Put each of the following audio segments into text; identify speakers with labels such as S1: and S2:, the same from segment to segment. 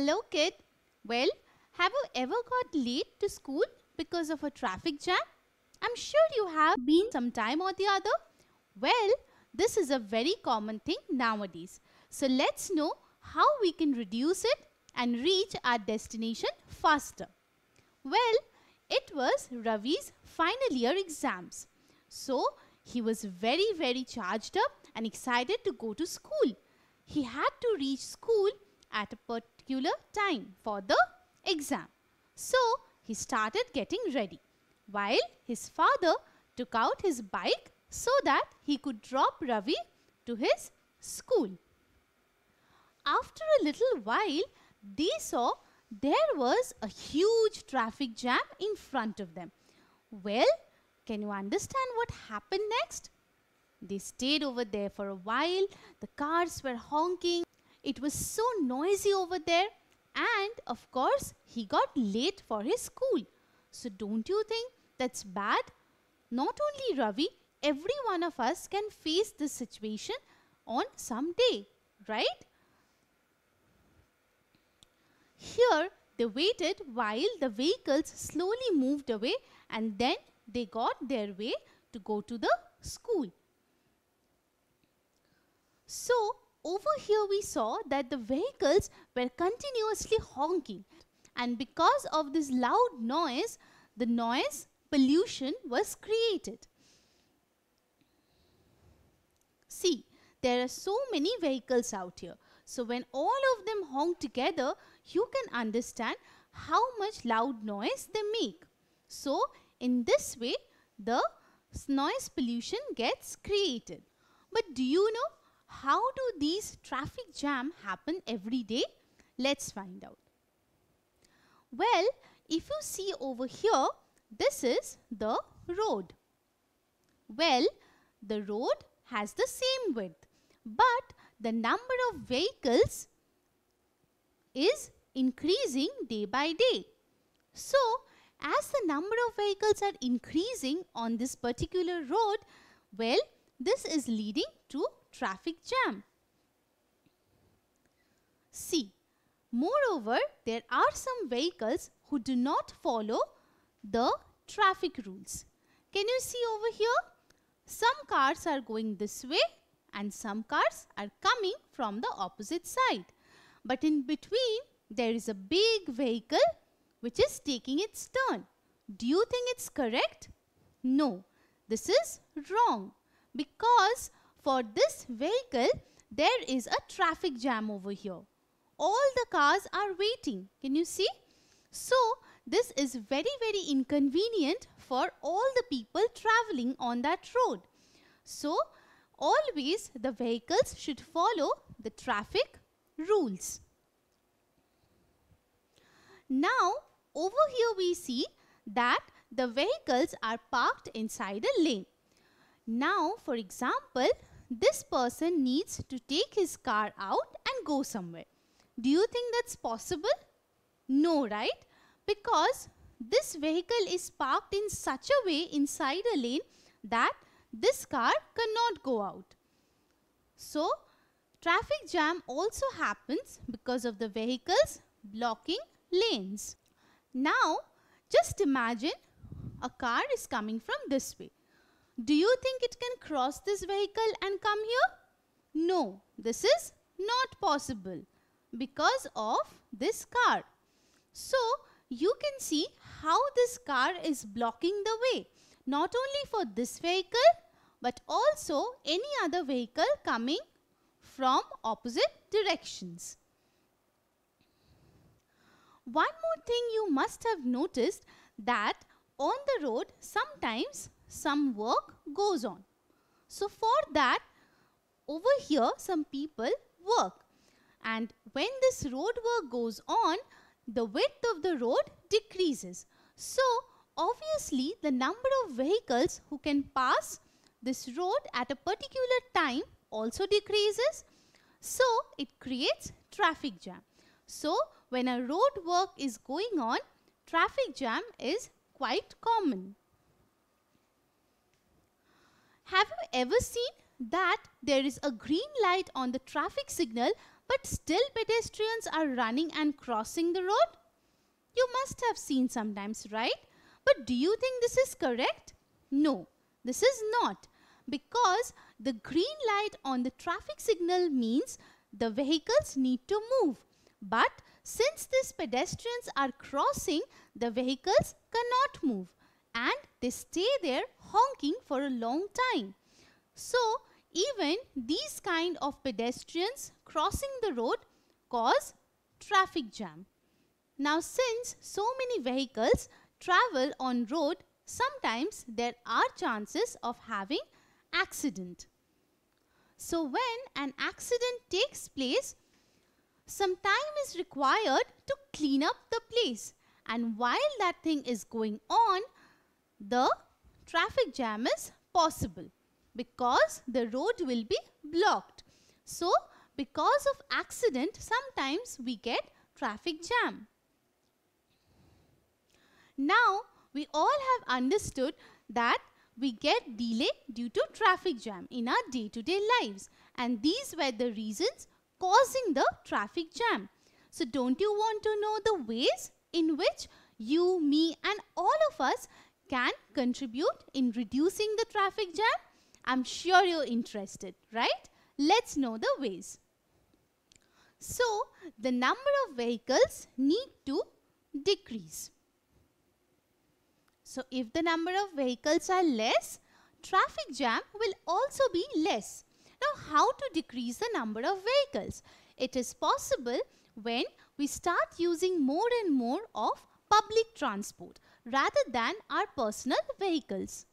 S1: Hello kid. Well, have you ever got late to school because of a traffic jam? I'm sure you have been sometime or the other. Well, this is a very common thing nowadays. So let's know how we can reduce it and reach our destination faster. Well, it was Ravi's final year exams. So he was very very charged up and excited to go to school. He had to reach school at a particular particular time for the exam. So he started getting ready while his father took out his bike so that he could drop Ravi to his school. After a little while, they saw there was a huge traffic jam in front of them. Well, can you understand what happened next? They stayed over there for a while. The cars were honking. It was so noisy over there and of course he got late for his school. So don't you think that's bad? Not only Ravi, every one of us can face this situation on some day, right? Here they waited while the vehicles slowly moved away and then they got their way to go to the school. So over here we saw that the vehicles were continuously honking and because of this loud noise, the noise pollution was created. See, there are so many vehicles out here. So when all of them honk together, you can understand how much loud noise they make. So in this way, the noise pollution gets created. But do you know how do these traffic jam happen every day? Let's find out. Well, if you see over here, this is the road. Well, the road has the same width, but the number of vehicles is increasing day by day. So, as the number of vehicles are increasing on this particular road, well, this is leading to traffic jam. C. Moreover, there are some vehicles who do not follow the traffic rules. Can you see over here? Some cars are going this way and some cars are coming from the opposite side. But in between, there is a big vehicle which is taking its turn. Do you think it's correct? No, this is wrong because for this vehicle, there is a traffic jam over here. All the cars are waiting. Can you see? So, this is very, very inconvenient for all the people traveling on that road. So, always the vehicles should follow the traffic rules. Now, over here we see that the vehicles are parked inside a lane. Now, for example, this person needs to take his car out and go somewhere. Do you think that's possible? No, right? Because this vehicle is parked in such a way inside a lane that this car cannot go out. So, traffic jam also happens because of the vehicles blocking lanes. Now, just imagine a car is coming from this way. Do you think it can cross this vehicle and come here? No, this is not possible because of this car. So, you can see how this car is blocking the way not only for this vehicle but also any other vehicle coming from opposite directions. One more thing you must have noticed that on the road sometimes some work goes on. So for that, over here some people work. And when this road work goes on, the width of the road decreases. So obviously the number of vehicles who can pass this road at a particular time also decreases. So it creates traffic jam. So when a road work is going on, traffic jam is quite common. Have you ever seen that there is a green light on the traffic signal but still pedestrians are running and crossing the road? You must have seen sometimes, right? But do you think this is correct? No, this is not because the green light on the traffic signal means the vehicles need to move. But since these pedestrians are crossing, the vehicles cannot move and they stay there honking for a long time. So even these kind of pedestrians crossing the road cause traffic jam. Now since so many vehicles travel on road, sometimes there are chances of having accident. So when an accident takes place, some time is required to clean up the place. And while that thing is going on, the traffic jam is possible because the road will be blocked. So, because of accident, sometimes we get traffic jam. Now, we all have understood that we get delay due to traffic jam in our day-to-day -day lives. And these were the reasons causing the traffic jam. So don't you want to know the ways in which you, me and all of us can contribute in reducing the traffic jam? I'm sure you're interested, right? Let's know the ways. So, the number of vehicles need to decrease. So, if the number of vehicles are less, traffic jam will also be less. Now, how to decrease the number of vehicles? It is possible when we start using more and more of public transport rather than our personal vehicles.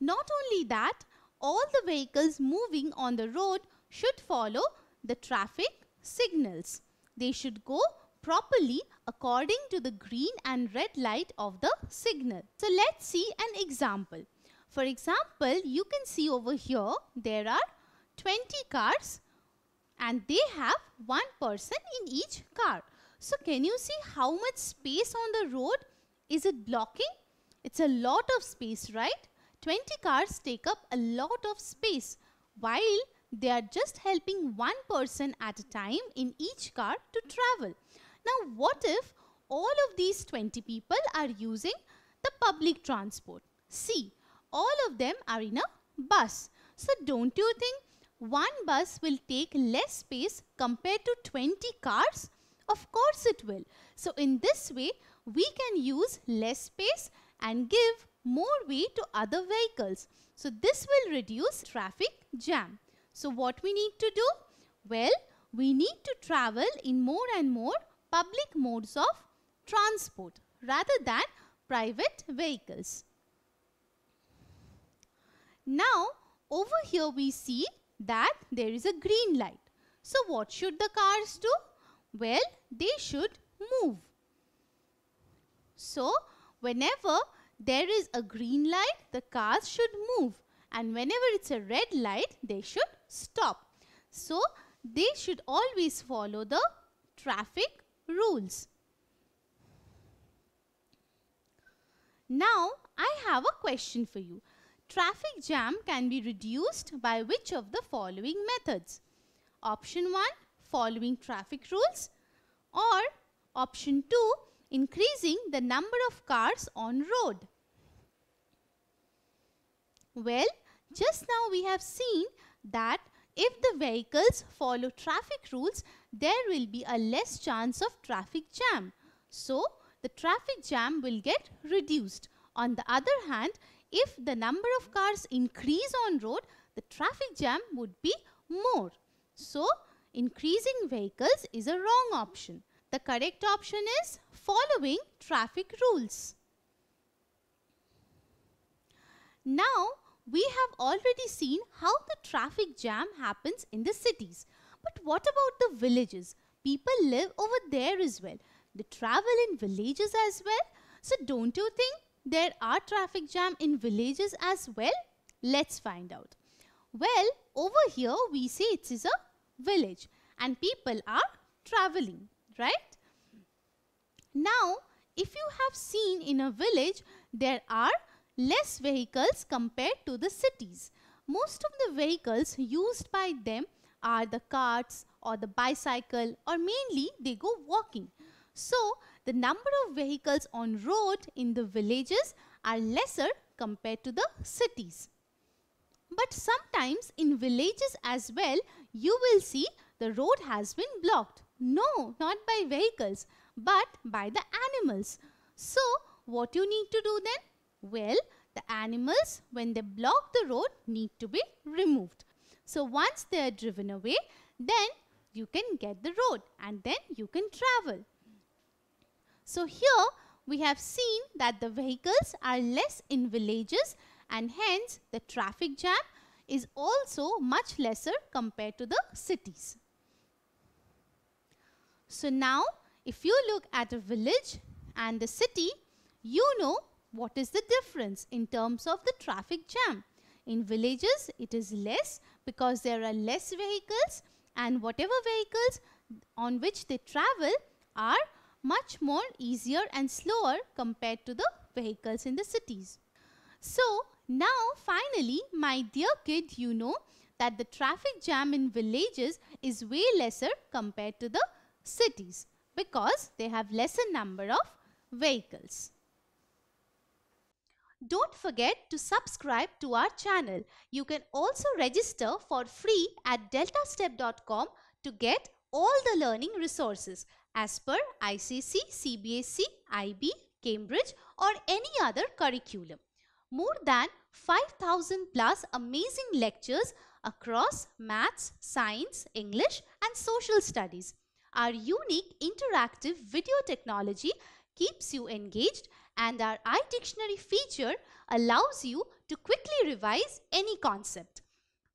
S1: Not only that, all the vehicles moving on the road should follow the traffic signals. They should go properly according to the green and red light of the signal. So let's see an example. For example, you can see over here there are 20 cars and they have one person in each car. So can you see how much space on the road? Is it blocking? It's a lot of space, right? 20 cars take up a lot of space while they are just helping one person at a time in each car to travel. Now what if all of these 20 people are using the public transport? See, all of them are in a bus. So don't you think one bus will take less space compared to 20 cars? Of course it will. So in this way, we can use less space and give more way to other vehicles. So this will reduce traffic jam. So what we need to do? Well, we need to travel in more and more public modes of transport rather than private vehicles. Now, over here we see that there is a green light. So what should the cars do? Well, they should move. So, whenever there is a green light, the cars should move. And whenever it's a red light, they should stop. So, they should always follow the traffic rules. Now, I have a question for you. Traffic jam can be reduced by which of the following methods? Option 1, following traffic rules or option 2 increasing the number of cars on road. Well, just now we have seen that if the vehicles follow traffic rules, there will be a less chance of traffic jam. So, the traffic jam will get reduced. On the other hand, if the number of cars increase on road, the traffic jam would be more. So, increasing vehicles is a wrong option. The correct option is following traffic rules. Now, we have already seen how the traffic jam happens in the cities. But what about the villages? People live over there as well. They travel in villages as well. So don't you think there are traffic jam in villages as well? Let's find out. Well, over here we say it is a village and people are traveling, right? Now, if you have seen in a village, there are less vehicles compared to the cities. Most of the vehicles used by them are the carts or the bicycle or mainly they go walking. So, the number of vehicles on road in the villages are lesser compared to the cities. But sometimes in villages as well, you will see the road has been blocked. No, not by vehicles, but by the animals. So, what you need to do then? Well, the animals, when they block the road, need to be removed. So, once they are driven away, then you can get the road and then you can travel. So, here we have seen that the vehicles are less in villages and hence the traffic jam is also much lesser compared to the cities. So now if you look at a village and a city, you know what is the difference in terms of the traffic jam. In villages, it is less because there are less vehicles and whatever vehicles on which they travel are much more easier and slower compared to the vehicles in the cities. So, now finally, my dear kid, you know that the traffic jam in villages is way lesser compared to the cities because they have lesser number of vehicles. Don't forget to subscribe to our channel. You can also register for free at deltastep.com to get all the learning resources as per ICC, CBSE, IB, Cambridge or any other curriculum more than 5000 plus amazing lectures across maths, science, English and social studies. Our unique interactive video technology keeps you engaged and our iDictionary feature allows you to quickly revise any concept.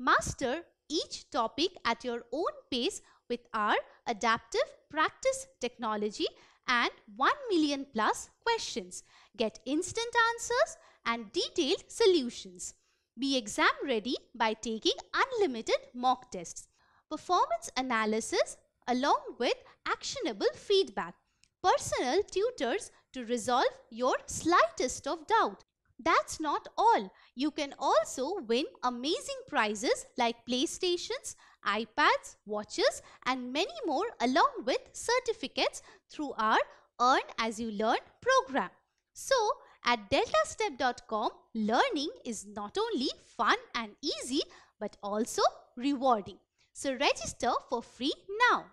S1: Master each topic at your own pace with our adaptive practice technology and 1 million plus questions. Get instant answers and detailed solutions. Be exam ready by taking unlimited mock tests. Performance analysis along with actionable feedback. Personal tutors to resolve your slightest of doubt. That's not all. You can also win amazing prizes like PlayStations, iPads, watches and many more along with certificates through our Earn As You Learn program. So at deltastep.com, learning is not only fun and easy, but also rewarding. So register for free now.